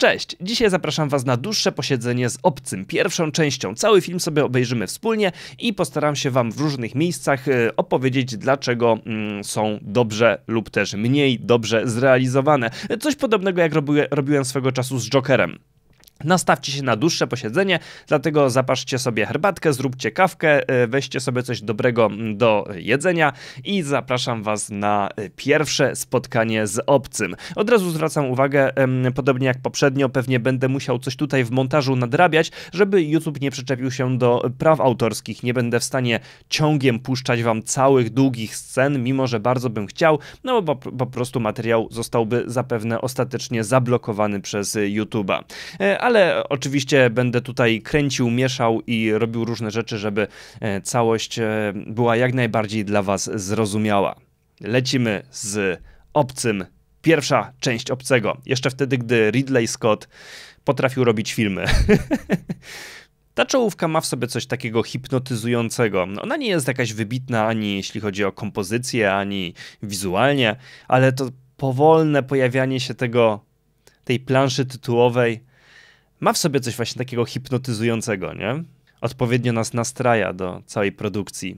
Cześć! Dzisiaj zapraszam Was na dłuższe posiedzenie z Obcym, pierwszą częścią. Cały film sobie obejrzymy wspólnie i postaram się Wam w różnych miejscach y, opowiedzieć, dlaczego mm, są dobrze lub też mniej dobrze zrealizowane. Coś podobnego jak robiłem swego czasu z Jokerem. Nastawcie się na dłuższe posiedzenie, dlatego zapaszcie sobie herbatkę, zróbcie kawkę, e, weźcie sobie coś dobrego mm, do jedzenia i zapraszam Was na e, pierwsze spotkanie z obcym. Od razu zwracam uwagę, podobnie jak poprzednio, pewnie będę musiał coś tutaj w montażu nadrabiać, żeby YouTube nie przyczepił się do praw autorskich. Nie będę w stanie ciągiem puszczać Wam całych długich scen, mimo że bardzo bym chciał, no bo po prostu materiał zostałby zapewne ostatecznie zablokowany przez e, YouTube'a ale oczywiście będę tutaj kręcił, mieszał i robił różne rzeczy, żeby e, całość e, była jak najbardziej dla Was zrozumiała. Lecimy z obcym. Pierwsza część obcego. Jeszcze wtedy, gdy Ridley Scott potrafił robić filmy. Ta czołówka ma w sobie coś takiego hipnotyzującego. Ona nie jest jakaś wybitna ani jeśli chodzi o kompozycję, ani wizualnie, ale to powolne pojawianie się tego tej planszy tytułowej ma w sobie coś właśnie takiego hipnotyzującego, nie? Odpowiednio nas nastraja do całej produkcji.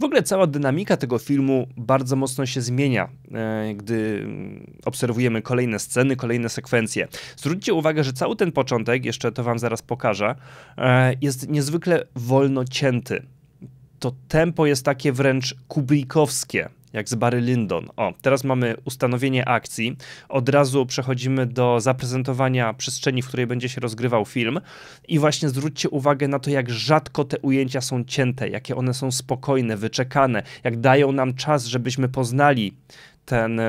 W ogóle cała dynamika tego filmu bardzo mocno się zmienia, e, gdy obserwujemy kolejne sceny, kolejne sekwencje. Zwróćcie uwagę, że cały ten początek, jeszcze to wam zaraz pokażę, e, jest niezwykle wolno cięty. To tempo jest takie wręcz kublikowskie jak z Barry Lyndon. O, teraz mamy ustanowienie akcji. Od razu przechodzimy do zaprezentowania przestrzeni, w której będzie się rozgrywał film. I właśnie zwróćcie uwagę na to, jak rzadko te ujęcia są cięte, jakie one są spokojne, wyczekane, jak dają nam czas, żebyśmy poznali ten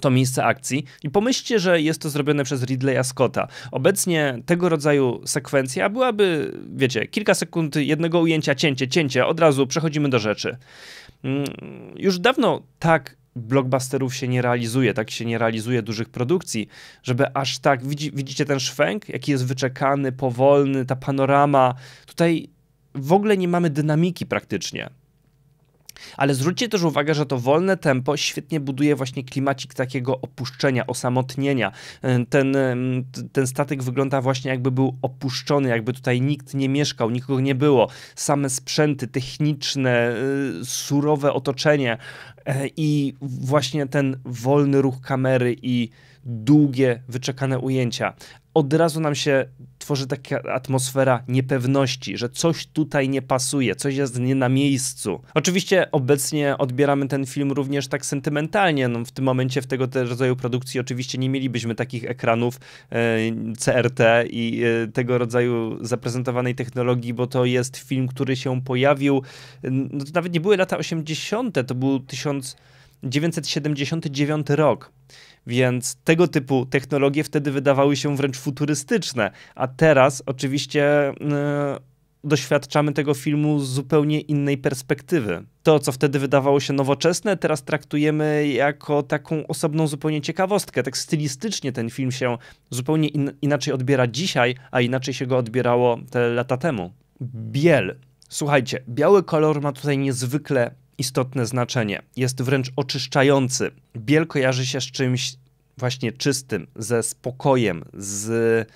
to miejsce akcji i pomyślcie, że jest to zrobione przez Ridleya Scotta. Obecnie tego rodzaju sekwencja byłaby, wiecie, kilka sekund jednego ujęcia, cięcie, cięcie, od razu przechodzimy do rzeczy. Mm, już dawno tak blockbusterów się nie realizuje, tak się nie realizuje dużych produkcji, żeby aż tak, widzi, widzicie ten szwęk, jaki jest wyczekany, powolny, ta panorama, tutaj w ogóle nie mamy dynamiki praktycznie. Ale zwróćcie też uwagę, że to wolne tempo świetnie buduje właśnie klimacik takiego opuszczenia, osamotnienia. Ten, ten statek wygląda właśnie jakby był opuszczony, jakby tutaj nikt nie mieszkał, nikogo nie było. Same sprzęty techniczne, y, surowe otoczenie, E, I właśnie ten wolny ruch kamery i długie, wyczekane ujęcia. Od razu nam się tworzy taka atmosfera niepewności, że coś tutaj nie pasuje, coś jest nie na miejscu. Oczywiście obecnie odbieramy ten film również tak sentymentalnie. No, w tym momencie w tego rodzaju produkcji oczywiście nie mielibyśmy takich ekranów e, CRT i e, tego rodzaju zaprezentowanej technologii, bo to jest film, który się pojawił. No, to nawet nie były lata 80., to był 1000 1979 rok. Więc tego typu technologie wtedy wydawały się wręcz futurystyczne, a teraz oczywiście yy, doświadczamy tego filmu z zupełnie innej perspektywy. To, co wtedy wydawało się nowoczesne, teraz traktujemy jako taką osobną zupełnie ciekawostkę. Tak stylistycznie ten film się zupełnie in inaczej odbiera dzisiaj, a inaczej się go odbierało te lata temu. Biel. Słuchajcie, biały kolor ma tutaj niezwykle istotne znaczenie. Jest wręcz oczyszczający. Biel kojarzy się z czymś właśnie czystym, ze spokojem, z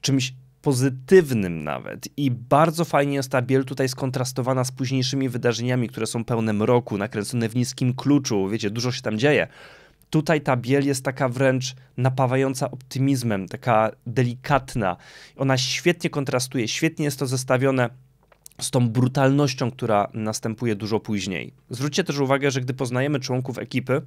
czymś pozytywnym nawet. I bardzo fajnie jest ta biel tutaj skontrastowana z późniejszymi wydarzeniami, które są pełne mroku, nakręcone w niskim kluczu. Wiecie, dużo się tam dzieje. Tutaj ta biel jest taka wręcz napawająca optymizmem, taka delikatna. Ona świetnie kontrastuje, świetnie jest to zestawione z tą brutalnością, która następuje dużo później. Zwróćcie też uwagę, że gdy poznajemy członków ekipy,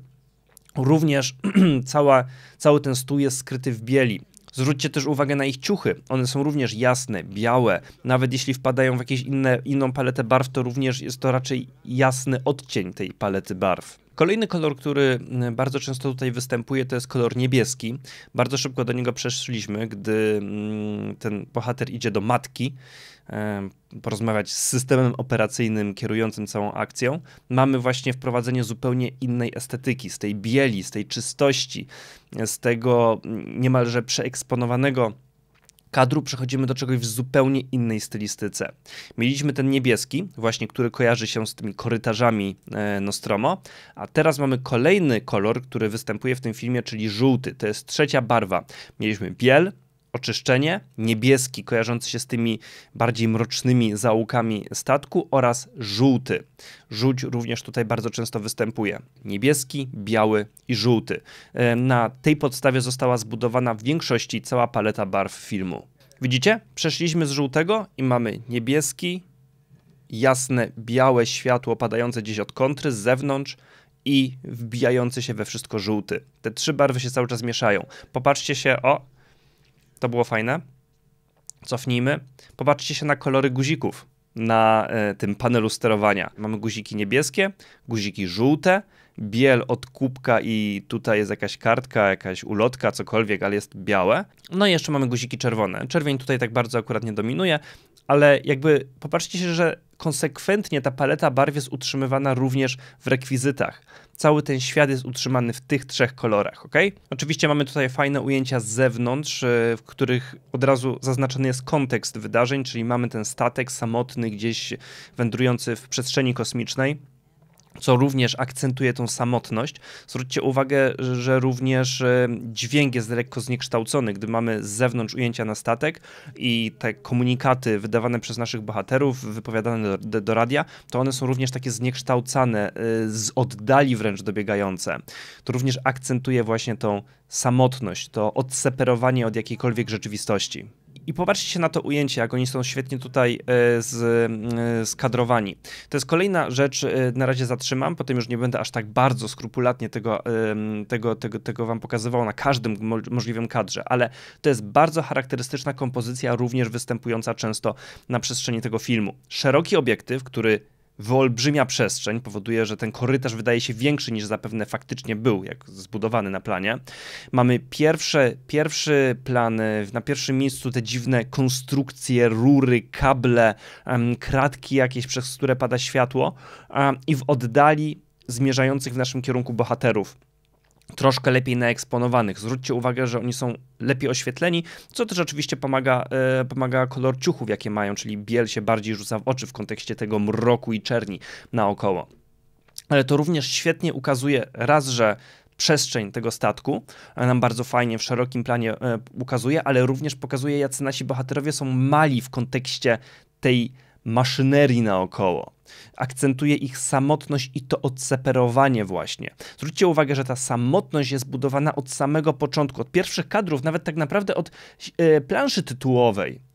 również cała, cały ten stół jest skryty w bieli. Zwróćcie też uwagę na ich ciuchy. One są również jasne, białe. Nawet jeśli wpadają w jakąś inną paletę barw, to również jest to raczej jasny odcień tej palety barw. Kolejny kolor, który mm, bardzo często tutaj występuje, to jest kolor niebieski. Bardzo szybko do niego przeszliśmy, gdy mm, ten bohater idzie do matki porozmawiać z systemem operacyjnym kierującym całą akcją, mamy właśnie wprowadzenie zupełnie innej estetyki, z tej bieli, z tej czystości, z tego mm, niemalże przeeksponowanego kadru przechodzimy do czegoś w zupełnie innej stylistyce. Mieliśmy ten niebieski, właśnie który kojarzy się z tymi korytarzami e, Nostromo, a teraz mamy kolejny kolor, który występuje w tym filmie, czyli żółty. To jest trzecia barwa. Mieliśmy biel, oczyszczenie, niebieski kojarzący się z tymi bardziej mrocznymi zaułkami statku oraz żółty. Żółć również tutaj bardzo często występuje. Niebieski, biały i żółty. E, na tej podstawie została zbudowana w większości cała paleta barw filmu. Widzicie? Przeszliśmy z żółtego i mamy niebieski, jasne, białe światło padające gdzieś od kontry z zewnątrz, i wbijający się we wszystko żółty. Te trzy barwy się cały czas mieszają. Popatrzcie się, o, to było fajne. Cofnijmy. Popatrzcie się na kolory guzików na e, tym panelu sterowania. Mamy guziki niebieskie, guziki żółte, biel od kubka i tutaj jest jakaś kartka, jakaś ulotka, cokolwiek, ale jest białe. No i jeszcze mamy guziki czerwone. Czerwień tutaj tak bardzo akurat nie dominuje, ale jakby popatrzcie się, że konsekwentnie ta paleta barw jest utrzymywana również w rekwizytach. Cały ten świat jest utrzymany w tych trzech kolorach, ok? Oczywiście mamy tutaj fajne ujęcia z zewnątrz, e, w których od razu zaznaczony jest kontekst wydarzeń, czyli mamy ten statek samotny gdzieś wędrujący w przestrzeni kosmicznej co również akcentuje tą samotność. Zwróćcie uwagę, że również e, dźwięk jest lekko zniekształcony, gdy mamy z zewnątrz ujęcia na statek i te komunikaty wydawane przez naszych bohaterów, wypowiadane do, do radia, to one są również takie zniekształcane, e, z oddali wręcz dobiegające. To również akcentuje właśnie tą samotność, to odseperowanie od jakiejkolwiek rzeczywistości. I popatrzcie na to ujęcie, jak oni są świetnie tutaj e, e, skadrowani. To jest kolejna rzecz, e, na razie zatrzymam, potem już nie będę aż tak bardzo skrupulatnie tego, tego, tego, tego wam pokazywał na każdym możliwym kadrze, ale to jest bardzo charakterystyczna kompozycja, również występująca często na przestrzeni tego filmu. Szeroki obiektyw, który wyolbrzymia przestrzeń, powoduje, że ten korytarz wydaje się większy niż zapewne faktycznie był, jak zbudowany na planie. Mamy pierwsze, pierwszy plan, e, na pierwszym miejscu te dziwne konstrukcje, rury, kable, kratki jakieś, przez które pada światło i w oddali zmierzających w naszym kierunku bohaterów troszkę lepiej naeksponowanych. Zwróćcie uwagę, że oni są lepiej oświetleni, co też oczywiście pomaga, e, pomaga kolor ciuchów, jakie mają, czyli biel się bardziej rzuca w oczy w kontekście tego mroku i czerni naokoło. Ale to również świetnie ukazuje raz, że przestrzeń tego statku e, nam bardzo fajnie w szerokim planie e, ukazuje, ale również pokazuje, jacy nasi bohaterowie są mali w kontekście tej maszynerii naokoło. Akcentuje ich samotność i to odseperowanie właśnie. Zwróćcie uwagę, że ta samotność jest budowana od samego początku, od pierwszych kadrów, nawet tak naprawdę od e, planszy tytułowej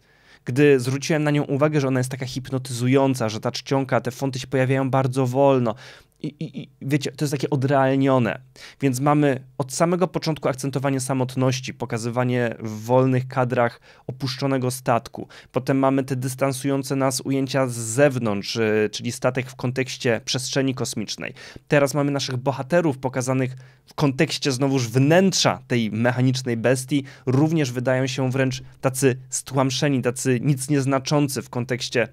gdy zwróciłem na nią uwagę, że ona jest taka hipnotyzująca, że ta czcionka, te fonty się pojawiają bardzo wolno i, i, wiecie, to jest takie odrealnione. Więc mamy od samego początku akcentowanie samotności, pokazywanie w wolnych kadrach opuszczonego statku. Potem mamy te dystansujące nas ujęcia z zewnątrz, y, czyli statek w kontekście przestrzeni kosmicznej. Teraz mamy naszych bohaterów pokazanych w kontekście znowuż wnętrza tej mechanicznej bestii. Również wydają się wręcz tacy stłamszeni, tacy nic nieznaczący w kontekście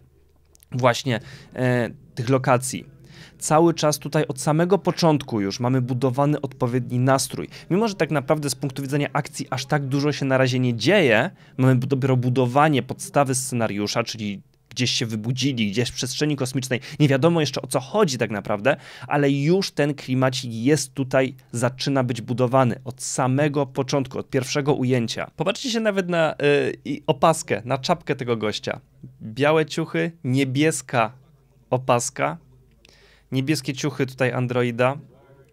właśnie e, tych lokacji cały czas tutaj od samego początku już mamy budowany odpowiedni nastrój. Mimo, że tak naprawdę z punktu widzenia akcji aż tak dużo się na razie nie dzieje, mamy dopiero budowanie podstawy scenariusza, czyli gdzieś się wybudzili, gdzieś w przestrzeni kosmicznej. Nie wiadomo jeszcze o co chodzi tak naprawdę, ale już ten klimat jest tutaj, zaczyna być budowany od samego początku, od pierwszego ujęcia. Popatrzcie się nawet na y, opaskę, na czapkę tego gościa. Białe ciuchy, niebieska opaska, niebieskie ciuchy tutaj Androida,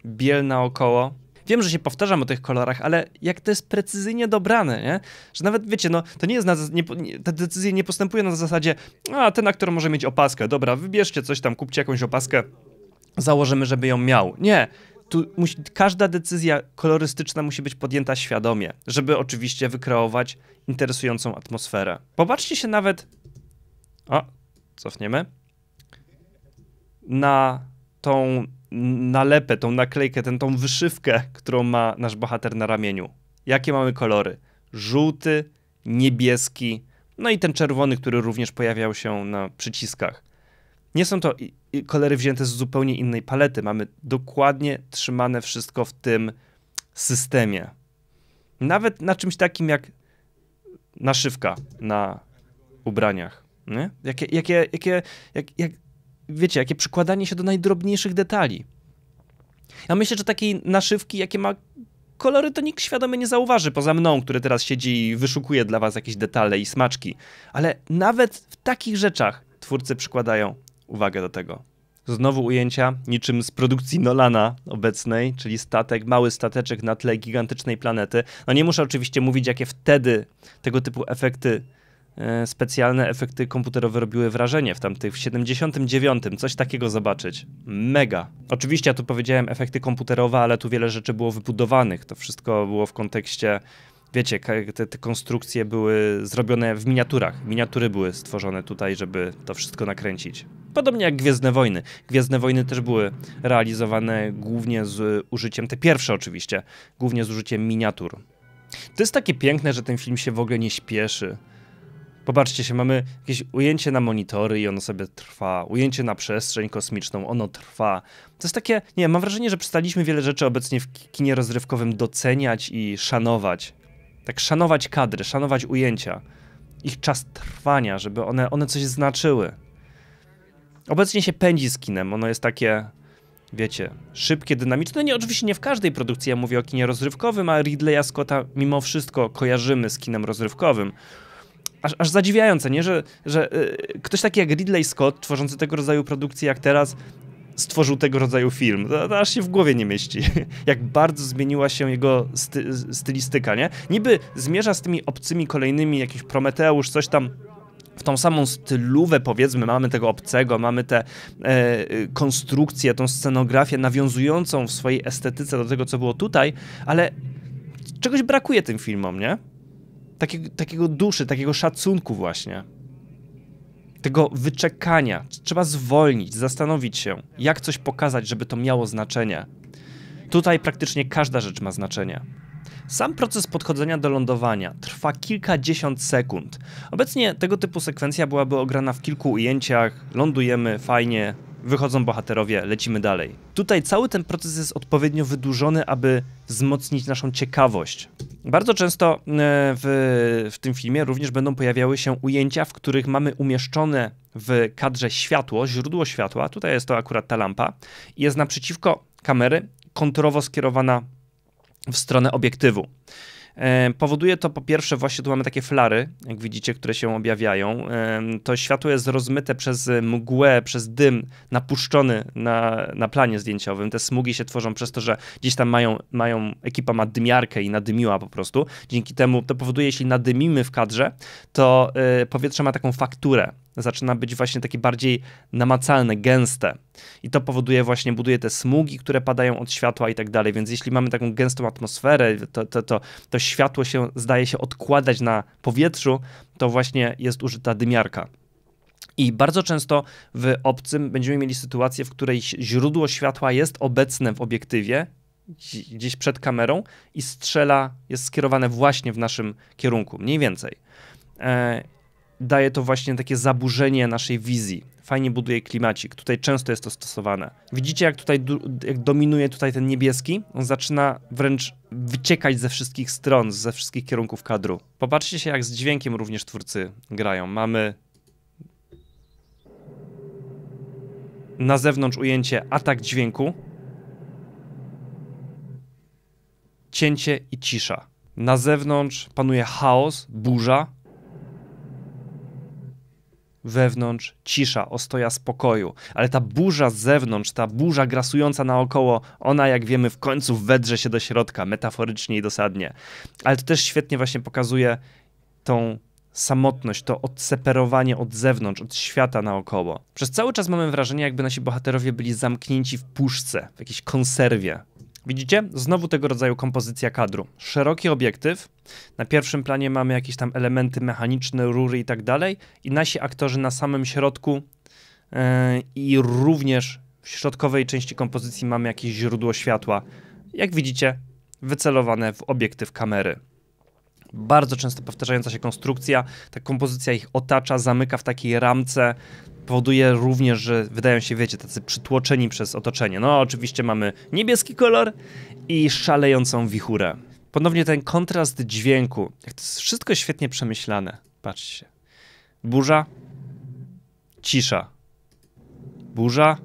biel naokoło. Wiem, że się powtarzam o tych kolorach, ale jak to jest precyzyjnie dobrane, nie? Że nawet, wiecie, no, to nie jest, na, nie, te decyzje nie postępują na zasadzie, a, ten aktor może mieć opaskę, dobra, wybierzcie coś tam, kupcie jakąś opaskę, założymy, żeby ją miał. Nie, tu musi, każda decyzja kolorystyczna musi być podjęta świadomie, żeby oczywiście wykreować interesującą atmosferę. Popatrzcie się nawet. O, cofniemy na tą nalepę, tą naklejkę, ten, tą wyszywkę, którą ma nasz bohater na ramieniu. Jakie mamy kolory? Żółty, niebieski, no i ten czerwony, który również pojawiał się na przyciskach. Nie są to kolory wzięte z zupełnie innej palety. Mamy dokładnie trzymane wszystko w tym systemie. Nawet na czymś takim jak naszywka na ubraniach. Nie? Jakie, jakie, jakie, jak, jak wiecie, jakie przykładanie się do najdrobniejszych detali. Ja myślę, że takiej naszywki, jakie ma kolory, to nikt świadomie nie zauważy, poza mną, który teraz siedzi i wyszukuje dla was jakieś detale i smaczki. Ale nawet w takich rzeczach twórcy przykładają uwagę do tego. Znowu ujęcia, niczym z produkcji Nolana obecnej, czyli statek, mały stateczek na tle gigantycznej planety. No nie muszę oczywiście mówić, jakie wtedy tego typu efekty E, specjalne efekty komputerowe robiły wrażenie w tamtych, w 79. Coś takiego zobaczyć. Mega. Oczywiście ja tu powiedziałem efekty komputerowe, ale tu wiele rzeczy było wybudowanych. To wszystko było w kontekście wiecie, te, te, konstrukcje były zrobione w miniaturach. Miniatury były stworzone tutaj, żeby to wszystko nakręcić. Podobnie jak Gwiezdne Wojny. Gwiezdne Wojny też były realizowane głównie z użyciem, te pierwsze oczywiście, głównie z użyciem miniatur. To jest takie piękne, że ten film się w ogóle nie śpieszy. Popatrzcie się, mamy jakieś ujęcie na monitory i ono sobie trwa, ujęcie na przestrzeń kosmiczną, ono trwa. To jest takie, nie mam wrażenie, że przestaliśmy wiele rzeczy obecnie w kinie rozrywkowym doceniać i szanować. Tak szanować kadry, szanować ujęcia, ich czas trwania, żeby one, one coś znaczyły. Obecnie się pędzi z kinem, ono jest takie, wiecie, szybkie, dynamiczne. No nie, oczywiście nie w każdej produkcji, ja mówię o kinie rozrywkowym, a Ridleya Scotta mimo wszystko kojarzymy z kinem rozrywkowym aż, aż zadziwiające, nie? Że, że y, ktoś taki jak Ridley Scott, tworzący tego rodzaju produkcję jak teraz, stworzył tego rodzaju film. To, to aż się w głowie nie mieści. jak bardzo zmieniła się jego sty, stylistyka, nie? Niby zmierza z tymi obcymi kolejnymi, jakiś Prometeusz, coś tam w tą samą stylówę, powiedzmy, mamy tego obcego, mamy tę e, konstrukcję, tą scenografię nawiązującą w swojej estetyce do tego, co było tutaj, ale czegoś brakuje tym filmom, nie? takiego, takiego duszy, takiego szacunku właśnie. Tego wyczekania. Trzeba zwolnić, zastanowić się, jak coś pokazać, żeby to miało znaczenie. Tutaj praktycznie każda rzecz ma znaczenie. Sam proces podchodzenia do lądowania trwa kilkadziesiąt sekund. Obecnie tego typu sekwencja byłaby ograna w kilku ujęciach. Lądujemy, fajnie, wychodzą bohaterowie, lecimy dalej. Tutaj cały ten proces jest odpowiednio wydłużony, aby wzmocnić naszą ciekawość. Bardzo często e, w, w tym filmie również będą pojawiały się ujęcia, w których mamy umieszczone w kadrze światło, źródło światła, tutaj jest to akurat ta lampa, jest naprzeciwko kamery, kontrowo skierowana w stronę obiektywu. Powoduje to po pierwsze, właśnie tu mamy takie flary, jak widzicie, które się objawiają. To światło jest rozmyte przez mgłę, przez dym napuszczony na, na planie zdjęciowym. Te smugi się tworzą przez to, że gdzieś tam mają, mają ekipa ma dymiarkę i nadymiła po prostu. Dzięki temu to powoduje, jeśli nadymimy w kadrze, to e, powietrze ma taką fakturę, zaczyna być właśnie takie bardziej namacalne, gęste. I to powoduje właśnie, buduje te smugi, które padają od światła i tak dalej. Więc jeśli mamy taką gęstą atmosferę, to, to, to, to światło się zdaje się odkładać na powietrzu, to właśnie jest użyta dymiarka. I bardzo często w obcym będziemy mieli sytuację, w której źródło światła jest obecne w obiektywie, gdzieś przed kamerą i strzela jest skierowane właśnie w naszym kierunku, mniej więcej. E, daje to właśnie takie zaburzenie naszej wizji. Fajnie buduje klimacik. Tutaj często jest to stosowane. Widzicie, jak tutaj jak dominuje tutaj ten niebieski? On zaczyna wręcz wyciekać ze wszystkich stron, ze wszystkich kierunków kadru. Popatrzcie się, jak z dźwiękiem również twórcy grają. Mamy na zewnątrz ujęcie atak dźwięku, cięcie i cisza. Na zewnątrz panuje chaos, burza, wewnątrz cisza, ostoja spokoju, ale ta burza z zewnątrz, ta burza grasująca naokoło, ona jak wiemy w końcu wedrze się do środka, metaforycznie i dosadnie. Ale to też świetnie właśnie pokazuje tą samotność, to odseperowanie od zewnątrz, od świata naokoło. Przez cały czas mamy wrażenie, jakby nasi bohaterowie byli zamknięci w puszce, w jakiejś konserwie, Widzicie? Znowu tego rodzaju kompozycja kadru. Szeroki obiektyw, na pierwszym planie mamy jakieś tam elementy mechaniczne, rury i tak dalej, i nasi aktorzy na samym środku yy, i również w środkowej części kompozycji mamy jakieś źródło światła. Jak widzicie, wycelowane w obiektyw kamery bardzo często powtarzająca się konstrukcja. Ta kompozycja ich otacza, zamyka w takiej ramce. Powoduje również, że wydają się, wiecie, tacy przytłoczeni przez otoczenie. No, oczywiście mamy niebieski kolor i szalejącą wichurę. Ponownie ten kontrast dźwięku. To jest wszystko świetnie przemyślane. Patrzcie. Burza, cisza. Burza,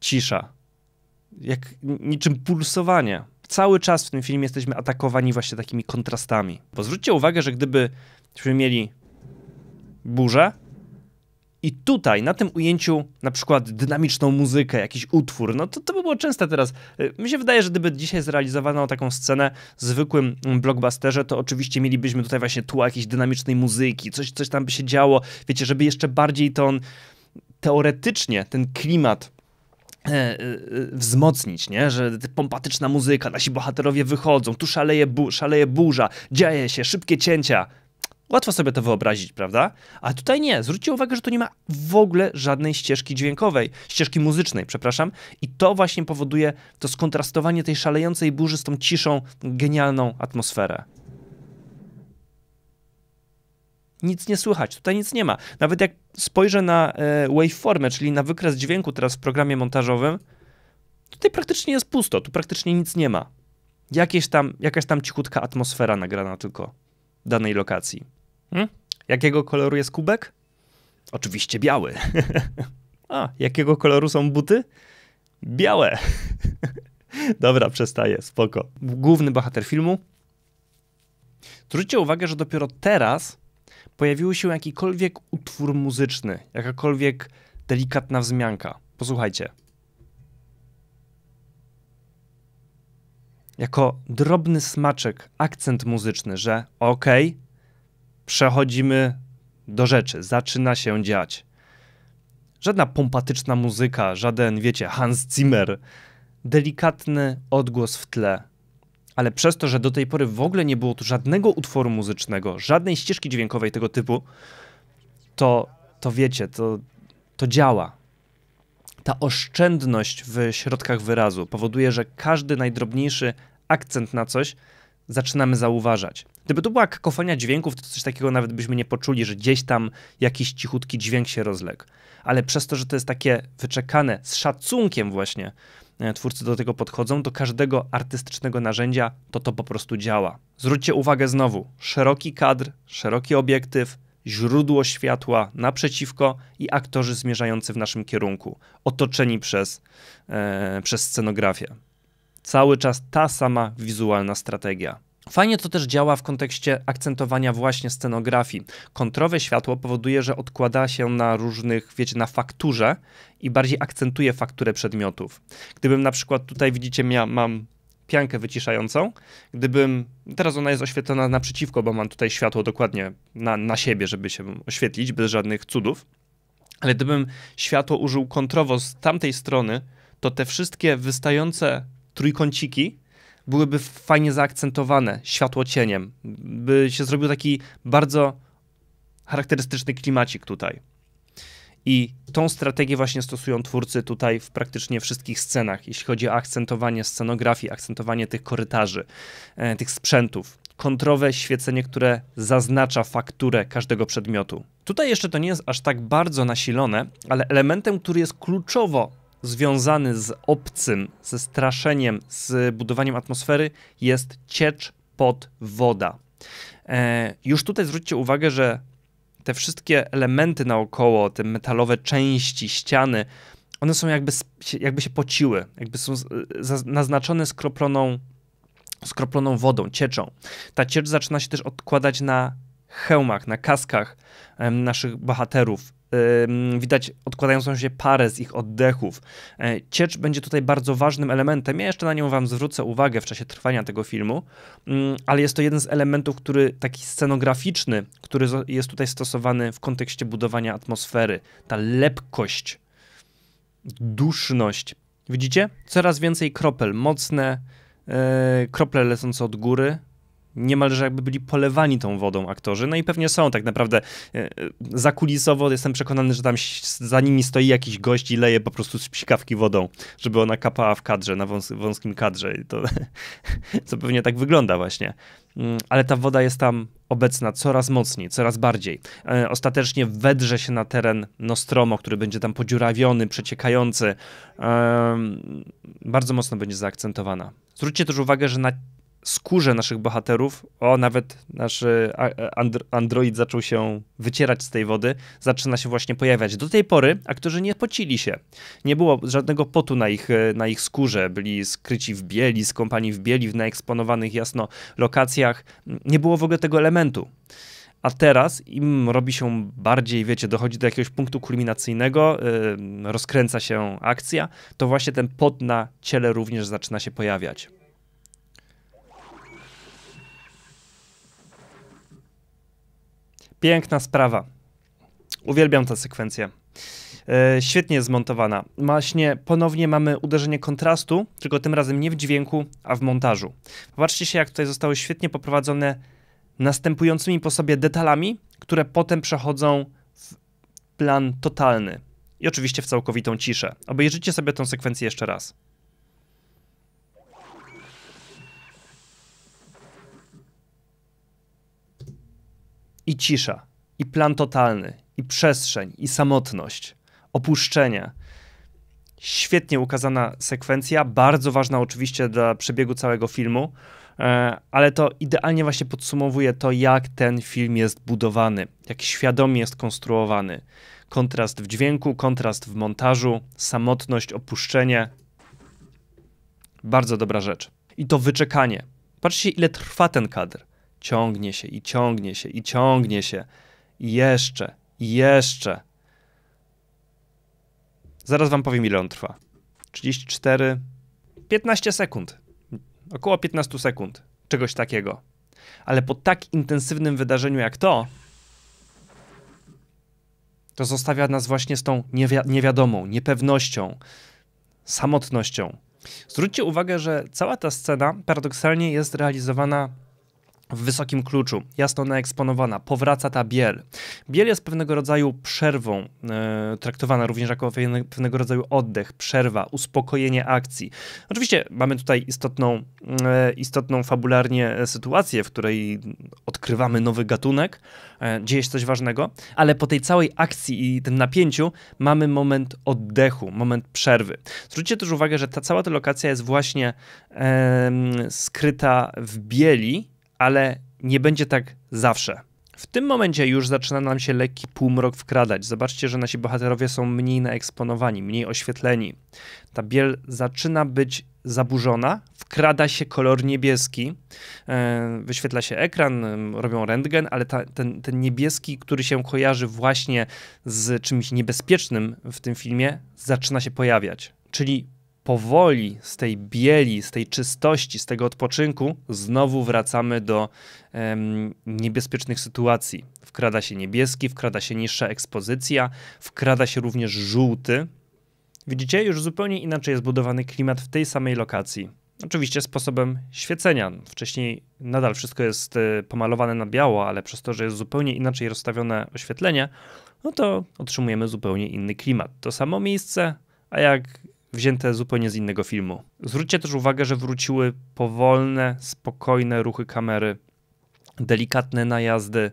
cisza. Jak niczym pulsowanie cały czas w tym filmie jesteśmy atakowani właśnie takimi kontrastami. Bo zwróćcie uwagę, że gdybyśmy mieli burzę, i tutaj, na tym ujęciu, na przykład dynamiczną muzykę, jakiś utwór, no to, to by było częste teraz. Y, mi się wydaje, że gdyby dzisiaj zrealizowano taką scenę w zwykłym blockbusterze, to oczywiście mielibyśmy tutaj właśnie tła jakiejś dynamicznej muzyki, coś, coś tam by się działo, wiecie, żeby jeszcze bardziej to on teoretycznie ten klimat E, e, wzmocnić, nie? że pompatyczna muzyka, nasi bohaterowie wychodzą, tu szaleje, bu szaleje burza, dzieje się, szybkie cięcia. Łatwo sobie to wyobrazić, prawda? A tutaj nie. Zwróćcie uwagę, że tu nie ma w ogóle żadnej ścieżki dźwiękowej, ścieżki muzycznej, przepraszam. I to właśnie powoduje to skontrastowanie tej szalejącej burzy z tą ciszą, genialną atmosferę nic nie słychać, tutaj nic nie ma. Nawet jak spojrzę na e, waveformę, czyli na wykres dźwięku teraz w programie montażowym, tutaj praktycznie jest pusto, tu praktycznie nic nie ma. Jakieś tam, jakaś tam cichutka atmosfera nagrana tylko danej lokacji. Hmm? Jakiego koloru jest kubek? Oczywiście biały. A, jakiego koloru są buty? Białe. Dobra, przestaję, spoko. Główny bohater filmu. Zwróćcie uwagę, że dopiero teraz pojawił się jakikolwiek utwór muzyczny, jakakolwiek delikatna wzmianka. Posłuchajcie. Jako drobny smaczek, akcent muzyczny, że okej, przechodzimy do rzeczy, zaczyna się dziać. Żadna pompatyczna muzyka, żaden, wiecie, Hans Zimmer. Delikatny odgłos w tle, ale przez to, że do tej pory w ogóle nie było tu żadnego utworu muzycznego, żadnej ścieżki dźwiękowej tego typu, to, to wiecie, to, to działa. Ta oszczędność w środkach wyrazu powoduje, że każdy najdrobniejszy akcent na coś zaczynamy zauważać. Gdyby to była kakofonia dźwięków, to coś takiego nawet byśmy nie poczuli, że gdzieś tam jakiś cichutki dźwięk się rozległ. Ale przez to, że to jest takie wyczekane z szacunkiem właśnie, E, twórcy do tego podchodzą, do każdego artystycznego narzędzia to to po prostu działa. Zwróćcie uwagę znowu, szeroki kadr, szeroki obiektyw, źródło światła naprzeciwko i aktorzy zmierzający w naszym kierunku, otoczeni przez, e, przez scenografię. Cały czas ta sama wizualna strategia. Fajnie to też działa w kontekście akcentowania właśnie scenografii. Kontrowe światło powoduje, że odkłada się na różnych, wiecie, na fakturze i bardziej akcentuje fakturę przedmiotów. Gdybym na przykład tutaj, widzicie, ja mam piankę wyciszającą, gdybym, teraz ona jest oświetlona naprzeciwko, bo mam tutaj światło dokładnie na, na siebie, żeby się oświetlić, bez żadnych cudów, ale gdybym światło użył kontrowo z tamtej strony, to te wszystkie wystające trójkąciki byłyby fajnie zaakcentowane światło cieniem, by się zrobił taki bardzo charakterystyczny klimacik tutaj. I tą strategię właśnie stosują twórcy tutaj w praktycznie wszystkich scenach, jeśli chodzi o akcentowanie scenografii, akcentowanie tych korytarzy, e, tych sprzętów, kontrowe świecenie, które zaznacza fakturę każdego przedmiotu. Tutaj jeszcze to nie jest aż tak bardzo nasilone, ale elementem, który jest kluczowo związany z obcym, ze straszeniem, z budowaniem atmosfery jest ciecz pod woda. E, już tutaj zwróćcie uwagę, że te wszystkie elementy naokoło, te metalowe części, ściany, one są jakby, jakby się pociły, jakby są e, naznaczone skroploną, skroploną wodą, cieczą. Ta ciecz zaczyna się też odkładać na hełmach, na kaskach naszych bohaterów widać odkładającą się parę z ich oddechów. E, ciecz będzie tutaj bardzo ważnym elementem. Ja jeszcze na nią wam zwrócę uwagę w czasie trwania tego filmu, mm, ale jest to jeden z elementów, który taki scenograficzny, który jest tutaj stosowany w kontekście budowania atmosfery. Ta lepkość, duszność. Widzicie? Coraz więcej kropel, mocne e, krople lecące od góry, niemalże jakby byli polewani tą wodą aktorzy. No i pewnie są tak naprawdę e, e, zakulisowo. Jestem przekonany, że tam za nimi stoi jakiś gość i leje po prostu z psikawki wodą, żeby ona kapała w kadrze, na wąs wąskim kadrze. I to, co pewnie tak wygląda właśnie. Mm, ale ta woda jest tam obecna coraz mocniej, coraz bardziej. E, ostatecznie wedrze się na teren Nostromo, który będzie tam podziurawiony, przeciekający. Bardzo mocno będzie zaakcentowana. Zwróćcie też uwagę, że na skórze naszych bohaterów, o, nawet nasz e, e, android zaczął się wycierać z tej wody, zaczyna się właśnie pojawiać. Do tej pory aktorzy nie pocili się. Nie było żadnego potu na ich, e, na ich skórze. Byli skryci w bieli, skąpani w bieli, w naeksponowanych jasno lokacjach. Nie było w ogóle tego elementu. A teraz im robi się bardziej, wiecie, dochodzi do jakiegoś punktu kulminacyjnego, yy, rozkręca się akcja, to właśnie ten pot na ciele również zaczyna się pojawiać. Piękna sprawa. Uwielbiam tę sekwencję. E, świetnie zmontowana. Właśnie ponownie mamy uderzenie kontrastu, tylko tym razem nie w dźwięku, a w montażu. Popatrzcie się, jak tutaj zostały świetnie poprowadzone następującymi po sobie detalami, które potem przechodzą w plan totalny. I oczywiście w całkowitą ciszę. Obejrzyjcie sobie tę sekwencję jeszcze raz. I cisza, i plan totalny, i przestrzeń, i samotność, opuszczenie. Świetnie ukazana sekwencja, bardzo ważna oczywiście dla przebiegu całego filmu, e, ale to idealnie właśnie podsumowuje to, jak ten film jest budowany, jak świadomie jest konstruowany. Kontrast w dźwięku, kontrast w montażu, samotność, opuszczenie. Bardzo dobra rzecz. I to wyczekanie. Patrzcie, ile trwa ten kadr ciągnie się i ciągnie się i ciągnie się. I jeszcze, i jeszcze. Zaraz wam powiem, ile on trwa. 34, 15 sekund. Około 15 sekund. Czegoś takiego. Ale po tak intensywnym wydarzeniu jak to, to zostawia nas właśnie z tą niewi niewiadomą, niepewnością, samotnością. Zwróćcie uwagę, że cała ta scena paradoksalnie jest realizowana w wysokim kluczu, jasno naeksponowana, powraca ta biel. Biel jest pewnego rodzaju przerwą, e, traktowana również jako pewnego rodzaju oddech, przerwa, uspokojenie akcji. Oczywiście mamy tutaj istotną, e, istotną fabularnie sytuację, w której odkrywamy nowy gatunek, e, dzieje się coś ważnego, ale po tej całej akcji i tym napięciu mamy moment oddechu, moment przerwy. Zwróćcie też uwagę, że ta cała ta lokacja jest właśnie skryta w bieli, ale nie będzie tak zawsze. W tym momencie już zaczyna nam się lekki półmrok wkradać. Zobaczcie, że nasi bohaterowie są mniej naeksponowani, mniej oświetleni. Ta biel zaczyna być zaburzona, wkrada się kolor niebieski, e, wyświetla się ekran, robią rentgen, ale ta, ten, ten niebieski, który się kojarzy właśnie z czymś niebezpiecznym w tym filmie, zaczyna się pojawiać. Czyli powoli z tej bieli, z tej czystości, z tego odpoczynku znowu wracamy do em, niebezpiecznych sytuacji. Wkrada się niebieski, wkrada się niższa ekspozycja, wkrada się również żółty. Widzicie, już zupełnie inaczej jest budowany klimat w tej samej lokacji. Oczywiście sposobem świecenia. Wcześniej nadal wszystko jest y, pomalowane na biało, ale przez to, że jest zupełnie inaczej rozstawione oświetlenie, no to otrzymujemy zupełnie inny klimat. To samo miejsce, a jak wzięte zupełnie z innego filmu. Zwróćcie też uwagę, że wróciły powolne, spokojne ruchy kamery, delikatne najazdy,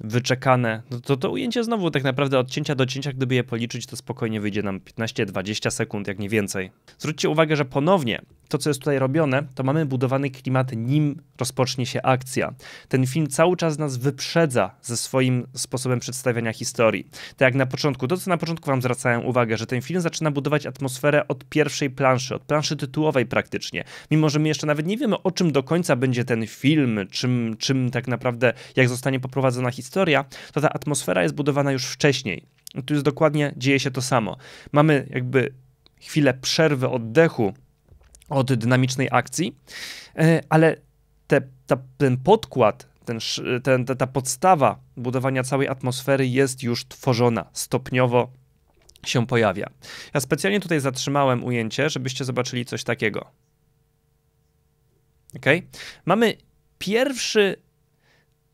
wyczekane. No to to ujęcie znowu tak naprawdę od cięcia do cięcia, gdyby je policzyć, to spokojnie wyjdzie nam 15-20 sekund, jak nie więcej. Zwróćcie uwagę, że ponownie to, co jest tutaj robione, to mamy budowany klimat, nim rozpocznie się akcja. Ten film cały czas nas wyprzedza ze swoim sposobem przedstawiania historii. Tak jak na początku, to co na początku wam zwracałem uwagę, że ten film zaczyna budować atmosferę od pierwszej planszy, od planszy tytułowej praktycznie. Mimo, że my jeszcze nawet nie wiemy, o czym do końca będzie ten film, czym, czym tak naprawdę, jak zostanie poprowadzona historia, to ta atmosfera jest budowana już wcześniej. tu jest dokładnie, dzieje się to samo. Mamy jakby chwilę przerwy oddechu od dynamicznej akcji, e, ale te, ta, ten podkład, ten, ten, ta, ta podstawa budowania całej atmosfery jest już tworzona stopniowo się pojawia. Ja specjalnie tutaj zatrzymałem ujęcie, żebyście zobaczyli coś takiego. Ok? Mamy pierwszy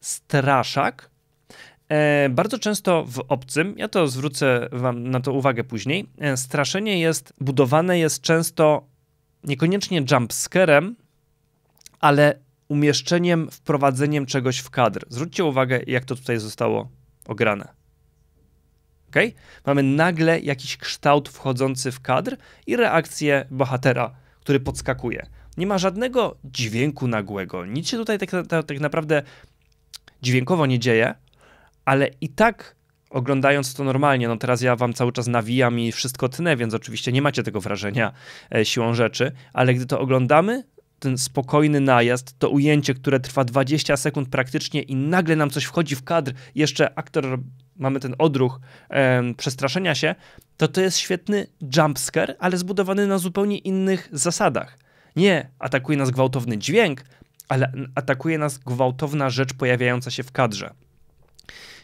straszak. E, bardzo często w obcym, ja to zwrócę Wam na to uwagę później, e, straszenie jest budowane jest często niekoniecznie jumpskerem, ale umieszczeniem, wprowadzeniem czegoś w kadr. Zwróćcie uwagę, jak to tutaj zostało ograne. Ok? Mamy nagle jakiś kształt wchodzący w kadr i reakcję bohatera, który podskakuje. Nie ma żadnego dźwięku nagłego. Nic się tutaj tak, tak, tak naprawdę dźwiękowo nie dzieje, ale i tak oglądając to normalnie, no teraz ja wam cały czas nawijam i wszystko tnę, więc oczywiście nie macie tego wrażenia e, siłą rzeczy, ale gdy to oglądamy, ten spokojny najazd, to ujęcie, które trwa 20 sekund praktycznie i nagle nam coś wchodzi w kadr, jeszcze aktor, mamy ten odruch przestraszenia się, to to jest świetny jumpscare, ale zbudowany na zupełnie innych zasadach. Nie atakuje nas gwałtowny dźwięk, ale atakuje nas gwałtowna rzecz pojawiająca się w kadrze.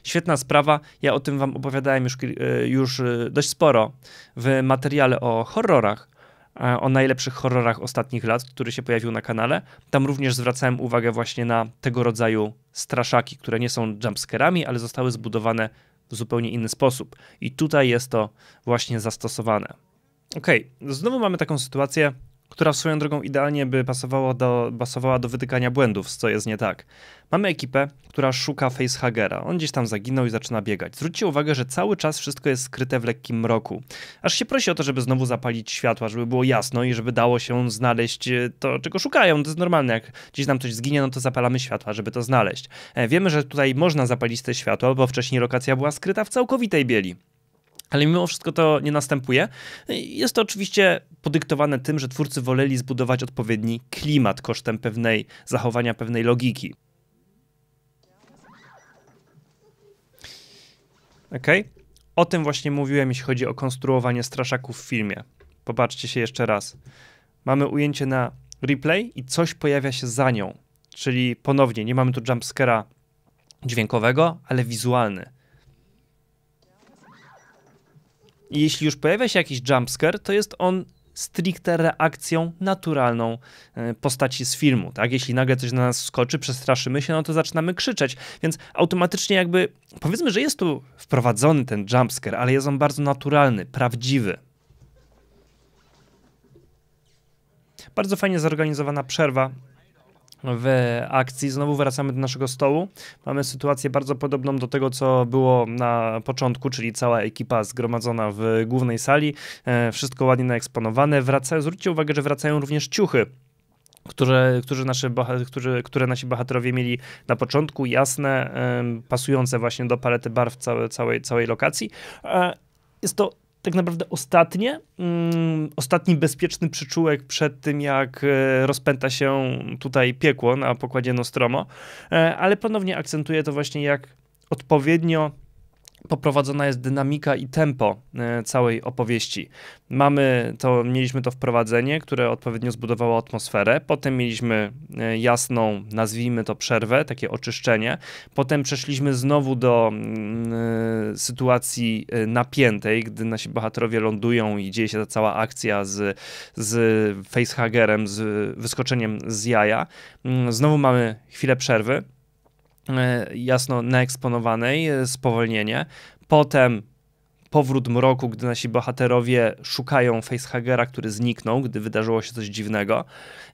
Świetna sprawa, ja o tym wam opowiadałem już, e, już e, dość sporo w materiale o horrorach, e, o najlepszych horrorach ostatnich lat, który się pojawił na kanale. Tam również zwracałem uwagę właśnie na tego rodzaju straszaki, które nie są jumpscarami, ale zostały zbudowane w zupełnie inny sposób. I tutaj jest to właśnie zastosowane. Ok, znowu mamy taką sytuację, która swoją drogą idealnie by pasowała do, pasowała do wytykania błędów, co jest nie tak. Mamy ekipę, która szuka facehagera. On gdzieś tam zaginął i zaczyna biegać. Zwróćcie uwagę, że cały czas wszystko jest skryte w lekkim mroku. Aż się prosi o to, żeby znowu zapalić światła, żeby było jasno i żeby dało się znaleźć e, to, czego szukają. To jest normalne, jak gdzieś nam coś zginie, no to zapalamy światła, żeby to znaleźć. E, wiemy, że tutaj można zapalić te światła, bo wcześniej lokacja była skryta w całkowitej bieli. Ale mimo wszystko to nie następuje. Jest to oczywiście podyktowane tym, że twórcy woleli zbudować odpowiedni klimat kosztem pewnej zachowania pewnej logiki. Ok? O tym właśnie mówiłem, jeśli chodzi o konstruowanie straszaków w filmie. Popatrzcie się jeszcze raz. Mamy ujęcie na replay i coś pojawia się za nią. Czyli ponownie nie mamy tu jumpskera dźwiękowego, ale wizualny. jeśli już pojawia się jakiś jumpscare, to jest on stricte reakcją naturalną e, postaci z filmu, tak? Jeśli nagle coś na nas skoczy, przestraszymy się, no to zaczynamy krzyczeć, więc automatycznie jakby, powiedzmy, że jest tu wprowadzony ten jumpscare, ale jest on bardzo naturalny, prawdziwy. Bardzo fajnie zorganizowana przerwa, w akcji. Znowu wracamy do naszego stołu. Mamy sytuację bardzo podobną do tego, co było na początku, czyli cała ekipa zgromadzona w głównej sali, e, wszystko ładnie naeksponowane. Wraca, zwróćcie uwagę, że wracają również ciuchy które, które nasze, które nasi bohaterowie mieli na początku, jasne, e, pasujące właśnie do palety barw całej, całej, całej lokacji. E, jest to tak naprawdę ostatnie, mm, ostatni bezpieczny przyczółek przed tym, jak e, rozpęta się tutaj piekło na pokładzie Nostromo, e, ale ponownie akcentuje to właśnie, jak odpowiednio poprowadzona jest dynamika i tempo e, całej opowieści. Mamy to, mieliśmy to wprowadzenie, które odpowiednio zbudowało atmosferę, potem mieliśmy e, jasną, nazwijmy to przerwę, takie oczyszczenie, potem przeszliśmy znowu do y, sytuacji napiętej, gdy nasi bohaterowie lądują i dzieje się ta cała akcja z, z facehagerem, z wyskoczeniem z jaja. Mm, znowu mamy chwilę przerwy, E, jasno naeksponowanej, e, spowolnienie. Potem powrót mroku, gdy nasi bohaterowie szukają facehagera, który zniknął, gdy wydarzyło się coś dziwnego.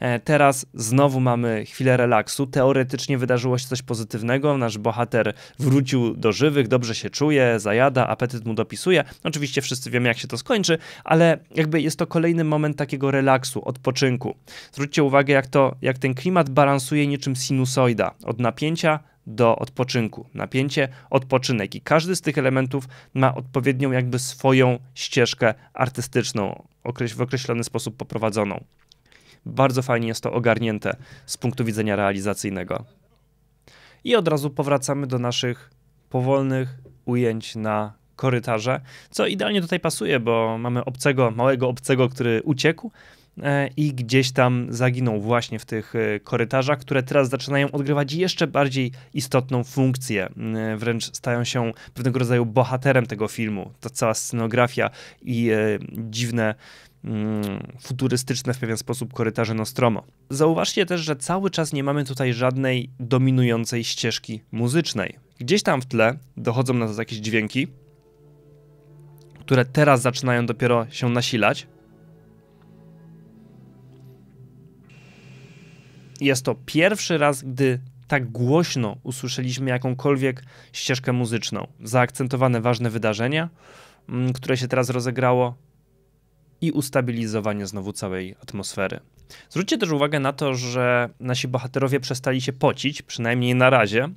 E, teraz znowu mamy chwilę relaksu. Teoretycznie wydarzyło się coś pozytywnego. Nasz bohater wrócił do żywych, dobrze się czuje, zajada, apetyt mu dopisuje. Oczywiście wszyscy wiemy, jak się to skończy, ale jakby jest to kolejny moment takiego relaksu, odpoczynku. Zwróćcie uwagę, jak, to, jak ten klimat balansuje niczym sinusoida. Od napięcia do odpoczynku. Napięcie, odpoczynek i każdy z tych elementów ma odpowiednią jakby swoją ścieżkę artystyczną, w określony sposób poprowadzoną. Bardzo fajnie jest to ogarnięte z punktu widzenia realizacyjnego. I od razu powracamy do naszych powolnych ujęć na korytarze, co idealnie tutaj pasuje, bo mamy obcego, małego obcego, który uciekł, E, i gdzieś tam zaginął właśnie w tych e, korytarzach, które teraz zaczynają odgrywać jeszcze bardziej istotną funkcję. E, wręcz stają się pewnego rodzaju bohaterem tego filmu. Ta cała scenografia i dziwne mm, futurystyczne w pewien sposób korytarze Nostromo. Zauważcie też, że cały czas nie mamy tutaj żadnej dominującej ścieżki muzycznej. Gdzieś tam w tle dochodzą nas jakieś dźwięki, które teraz zaczynają dopiero się nasilać, Jest to pierwszy raz, gdy tak głośno usłyszeliśmy jakąkolwiek ścieżkę muzyczną. Zaakcentowane ważne wydarzenia, mm, które się teraz rozegrało i ustabilizowanie znowu całej atmosfery. Zwróćcie też uwagę na to, że nasi bohaterowie przestali się pocić, przynajmniej na razie.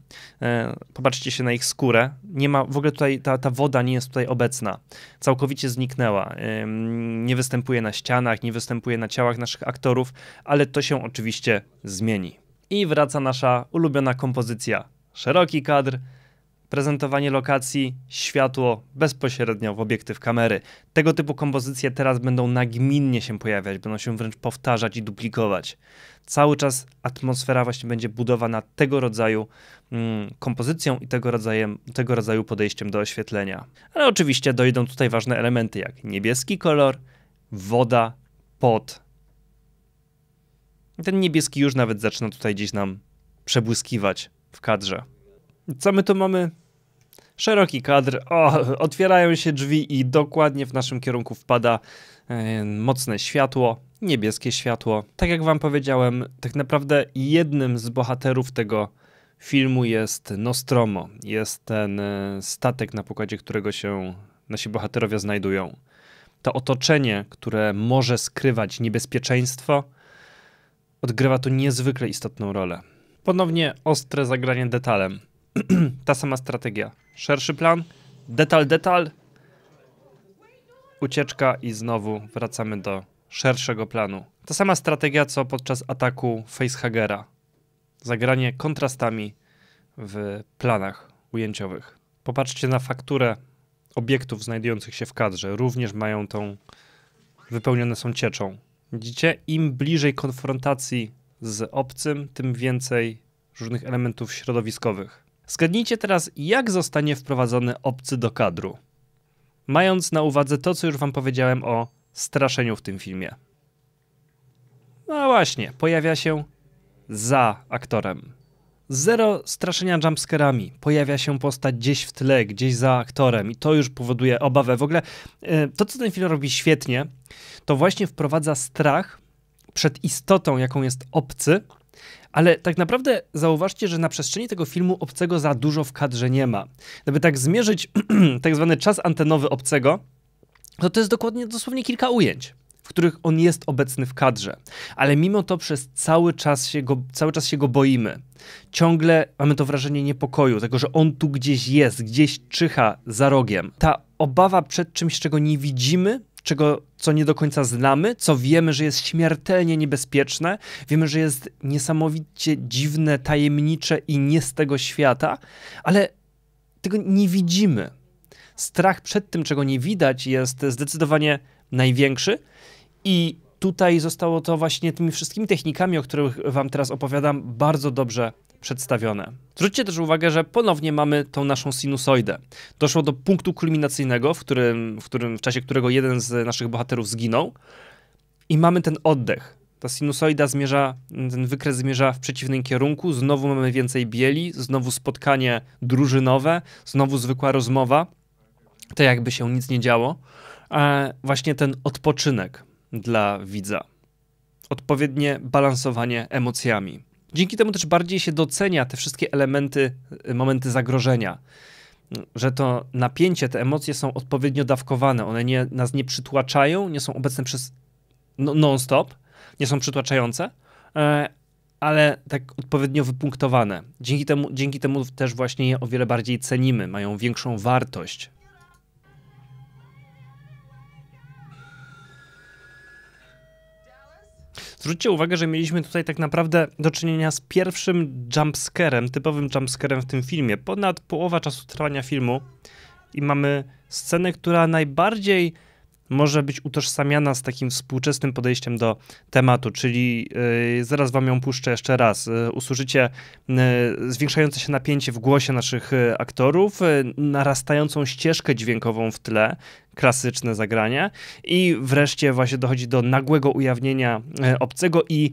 E, popatrzcie się na ich skórę. Nie ma, w ogóle tutaj ta, ta woda nie jest tutaj obecna. Całkowicie zniknęła. E, nie występuje na ścianach, nie występuje na ciałach naszych aktorów, ale to się oczywiście zmieni. I wraca nasza ulubiona kompozycja. Szeroki kadr, prezentowanie lokacji, światło bezpośrednio w obiektyw kamery. Tego typu kompozycje teraz będą nagminnie się pojawiać, będą się wręcz powtarzać i duplikować. Cały czas atmosfera właśnie będzie budowana tego rodzaju mm, kompozycją i tego, rodzajem, tego rodzaju podejściem do oświetlenia. Ale oczywiście dojdą tutaj ważne elementy jak niebieski kolor, woda, pot. Ten niebieski już nawet zaczyna tutaj gdzieś nam przebłyskiwać w kadrze. Co my tu mamy? Szeroki kadr. O, otwierają się drzwi i dokładnie w naszym kierunku wpada yy, mocne światło, niebieskie światło. Tak jak wam powiedziałem, tak naprawdę jednym z bohaterów tego filmu jest Nostromo. Jest ten e, statek, na pokładzie którego się nasi bohaterowie znajdują. To otoczenie, które może skrywać niebezpieczeństwo, odgrywa tu niezwykle istotną rolę. Ponownie ostre zagranie detalem. ta sama strategia. Szerszy plan, detal, detal, ucieczka i znowu wracamy do szerszego planu. Ta sama strategia, co podczas ataku Facehagera. Zagranie kontrastami w planach ujęciowych. Popatrzcie na fakturę obiektów znajdujących się w kadrze. Również mają tą, wypełnione są cieczą. Widzicie, im bliżej konfrontacji z obcym, tym więcej różnych elementów środowiskowych. Zgadnijcie teraz, jak zostanie wprowadzony obcy do kadru, mając na uwadze to, co już wam powiedziałem o straszeniu w tym filmie. No właśnie, pojawia się za aktorem. Zero straszenia jumpscarami. Pojawia się postać gdzieś w tle, gdzieś za aktorem i to już powoduje obawę. W ogóle e, to, co ten film robi świetnie, to właśnie wprowadza strach przed istotą, jaką jest obcy, ale tak naprawdę zauważcie, że na przestrzeni tego filmu obcego za dużo w kadrze nie ma. Gdyby tak zmierzyć tak zwany czas antenowy obcego, to to jest dokładnie dosłownie kilka ujęć w których on jest obecny w kadrze. Ale mimo to przez cały czas się go, cały czas się go boimy. Ciągle mamy to wrażenie niepokoju, tego, że on tu gdzieś jest, gdzieś czyha za rogiem. Ta obawa przed czymś, czego nie widzimy, czego, co nie do końca znamy, co wiemy, że jest śmiertelnie niebezpieczne, wiemy, że jest niesamowicie dziwne, tajemnicze i nie z tego świata, ale tego nie widzimy. Strach przed tym, czego nie widać, jest zdecydowanie największy i tutaj zostało to właśnie tymi wszystkimi technikami, o których wam teraz opowiadam, bardzo dobrze przedstawione. Zwróćcie też uwagę, że ponownie mamy tą naszą sinusoidę. Doszło do punktu kulminacyjnego, w którym, w, którym, w czasie którego jeden z naszych bohaterów zginął i mamy ten oddech. Ta sinusoida zmierza, ten wykres zmierza w przeciwnym kierunku, znowu mamy więcej bieli, znowu spotkanie drużynowe, znowu zwykła rozmowa. To jakby się nic nie działo. A e, właśnie ten odpoczynek dla widza. Odpowiednie balansowanie emocjami. Dzięki temu też bardziej się docenia te wszystkie elementy, y, momenty zagrożenia. Że to napięcie, te emocje są odpowiednio dawkowane. One nie, nas nie przytłaczają, nie są obecne przez no, non-stop, nie są przytłaczające, e, ale tak odpowiednio wypunktowane. Dzięki temu, dzięki temu też właśnie je o wiele bardziej cenimy, mają większą wartość Zwróćcie uwagę, że mieliśmy tutaj tak naprawdę do czynienia z pierwszym jumpscarem, typowym jumpscarem w tym filmie. Ponad połowa czasu trwania filmu i mamy scenę, która najbardziej może być utożsamiana z takim współczesnym podejściem do tematu, czyli y, zaraz wam ją puszczę jeszcze raz. Y, usłyszycie y, zwiększające się napięcie w głosie naszych aktorów, narastającą ścieżkę dźwiękową w tle, klasyczne zagranie i wreszcie właśnie dochodzi do nagłego ujawnienia obcego i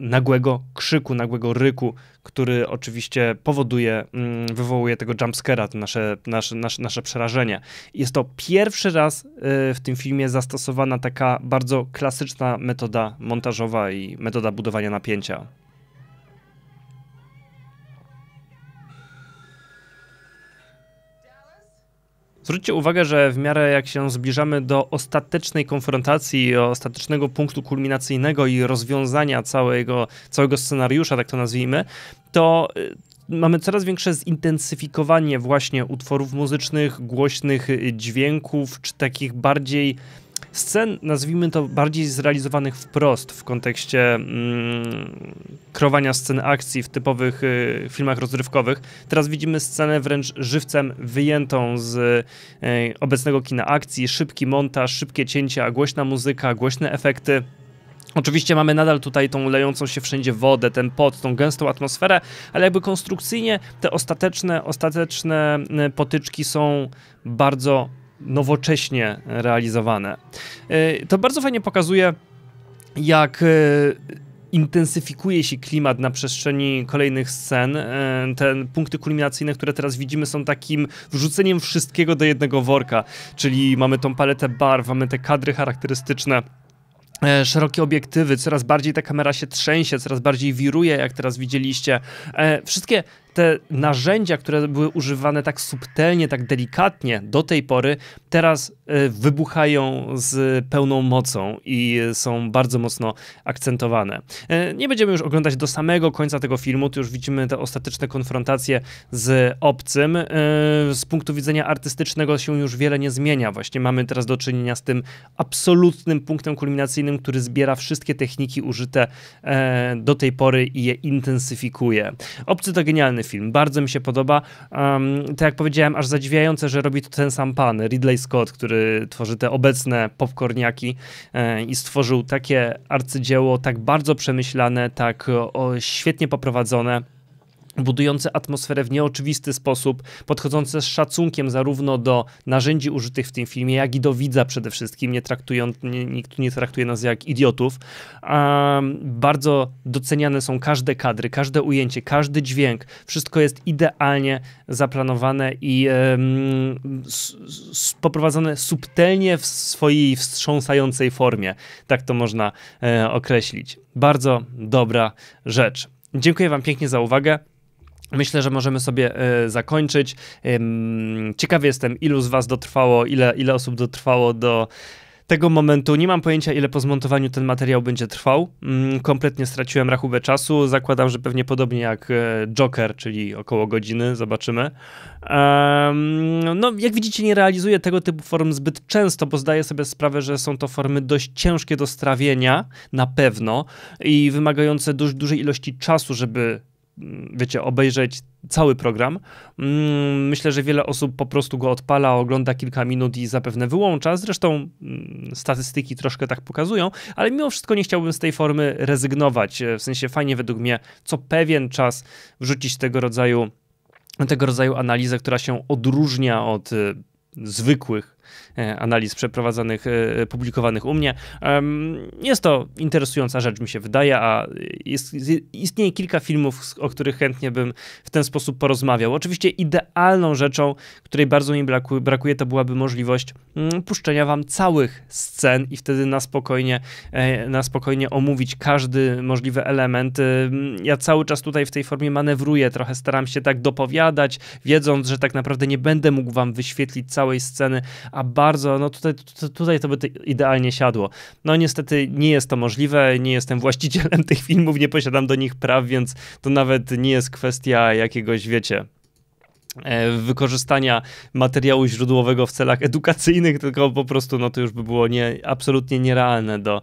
nagłego krzyku, nagłego ryku, który oczywiście powoduje, mm, wywołuje tego jumpscare'a, to nasze, nasze, nasze, nasze przerażenie. Jest to pierwszy raz y, w tym filmie zastosowana taka bardzo klasyczna metoda montażowa i metoda budowania napięcia. Zwróćcie uwagę, że w miarę jak się zbliżamy do ostatecznej konfrontacji, ostatecznego punktu kulminacyjnego i rozwiązania całego, całego scenariusza, tak to nazwijmy, to y, mamy coraz większe zintensyfikowanie właśnie utworów muzycznych, głośnych dźwięków, czy takich bardziej scen, nazwijmy to bardziej zrealizowanych wprost w kontekście mm, krowania scen akcji w typowych y, filmach rozrywkowych. Teraz widzimy scenę wręcz żywcem wyjętą z y, obecnego kina akcji, szybki montaż, szybkie cięcia, głośna muzyka, głośne efekty. Oczywiście mamy nadal tutaj tą lejącą się wszędzie wodę, ten pot, tą gęstą atmosferę, ale jakby konstrukcyjnie te ostateczne, ostateczne y, potyczki są bardzo nowocześnie realizowane. E, to bardzo fajnie pokazuje, jak e, intensyfikuje się klimat na przestrzeni kolejnych scen. E, te punkty kulminacyjne, które teraz widzimy, są takim wrzuceniem wszystkiego do jednego worka, czyli mamy tą paletę barw, mamy te kadry charakterystyczne szerokie obiektywy, coraz bardziej ta kamera się trzęsie, coraz bardziej wiruje, jak teraz widzieliście. Wszystkie te narzędzia, które były używane tak subtelnie, tak delikatnie do tej pory, teraz y, wybuchają z pełną mocą i są bardzo mocno akcentowane. Y, nie będziemy już oglądać do samego końca tego filmu, tu już widzimy te ostateczne konfrontacje z obcym. Y, z punktu widzenia artystycznego się już wiele nie zmienia. Właśnie mamy teraz do czynienia z tym absolutnym punktem kulminacyjnym, który zbiera wszystkie techniki użyte e, do tej pory i je intensyfikuje. Obcy to genialny fajny film, bardzo mi się podoba. Um, tak jak powiedziałem, aż zadziwiające, że robi to ten sam pan, Ridley Scott, który tworzy te obecne popcorniaki e, i stworzył takie arcydzieło, tak bardzo przemyślane, tak o, świetnie poprowadzone budujące atmosferę w nieoczywisty sposób, podchodzące z szacunkiem zarówno do narzędzi użytych w tym filmie, jak i do widza przede wszystkim, nie traktując, nie, nikt nie traktuje nas jak idiotów. Um, bardzo doceniane są każde kadry, każde ujęcie, każdy dźwięk, wszystko jest idealnie zaplanowane i um, s, s, poprowadzone subtelnie w swojej wstrząsającej formie, tak to można e, określić. Bardzo dobra rzecz. Dziękuję Wam pięknie za uwagę. Myślę, że możemy sobie y, zakończyć. Ym, ciekawy jestem, ilu z Was dotrwało, ile, ile osób dotrwało do tego momentu. Nie mam pojęcia, ile po zmontowaniu ten materiał będzie trwał. Mm, kompletnie straciłem rachubę czasu. Zakładam, że pewnie podobnie jak e, Joker, czyli około godziny. Zobaczymy. no, jak widzicie, nie realizuję tego typu form zbyt często, bo zdaję sobie sprawę, że są to formy dość ciężkie do strawienia, na pewno, i wymagające dość dużej ilości czasu, żeby Mm, wiecie, obejrzeć cały program. Mm, myślę, że wiele osób po prostu go odpala, ogląda kilka minut i zapewne wyłącza. Zresztą mm, statystyki troszkę tak pokazują, ale mimo wszystko nie chciałbym z tej formy rezygnować. E, w sensie fajnie według mnie co pewien czas wrzucić tego rodzaju tego rodzaju analizę, która się odróżnia od e, zwykłych E, analiz przeprowadzanych, e, publikowanych u mnie. Jest to interesująca rzecz, mi się wydaje, a jest, istnieje kilka filmów, o których chętnie bym w ten sposób porozmawiał. Oczywiście idealną rzeczą, której bardzo mi brakuje, to byłaby możliwość mm, puszczenia wam całych scen i wtedy na spokojnie, e, na spokojnie omówić każdy możliwy element. Ja cały czas tutaj w tej formie manewruję, trochę staram się tak dopowiadać, wiedząc, że tak naprawdę nie będę mógł wam wyświetlić całej sceny, a bardzo, no tutaj, tutaj to by idealnie siadło. No niestety nie jest to możliwe, nie jestem właścicielem tych filmów, nie posiadam do nich praw, więc to nawet nie jest kwestia jakiegoś, wiecie, e, wykorzystania materiału źródłowego w celach edukacyjnych, tylko po prostu no to już by było nie, absolutnie nierealne do,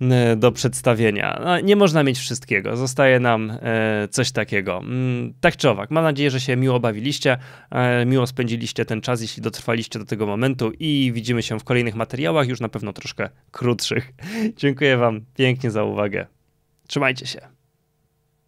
E, do przedstawienia. No, nie można mieć wszystkiego, zostaje nam e, coś takiego. Mm, tak czy owak, mam nadzieję, że się miło bawiliście, e, miło spędziliście ten czas, jeśli dotrwaliście do tego momentu i widzimy się w kolejnych materiałach, już na pewno troszkę krótszych. Dziękuję Wam pięknie za uwagę. Trzymajcie się.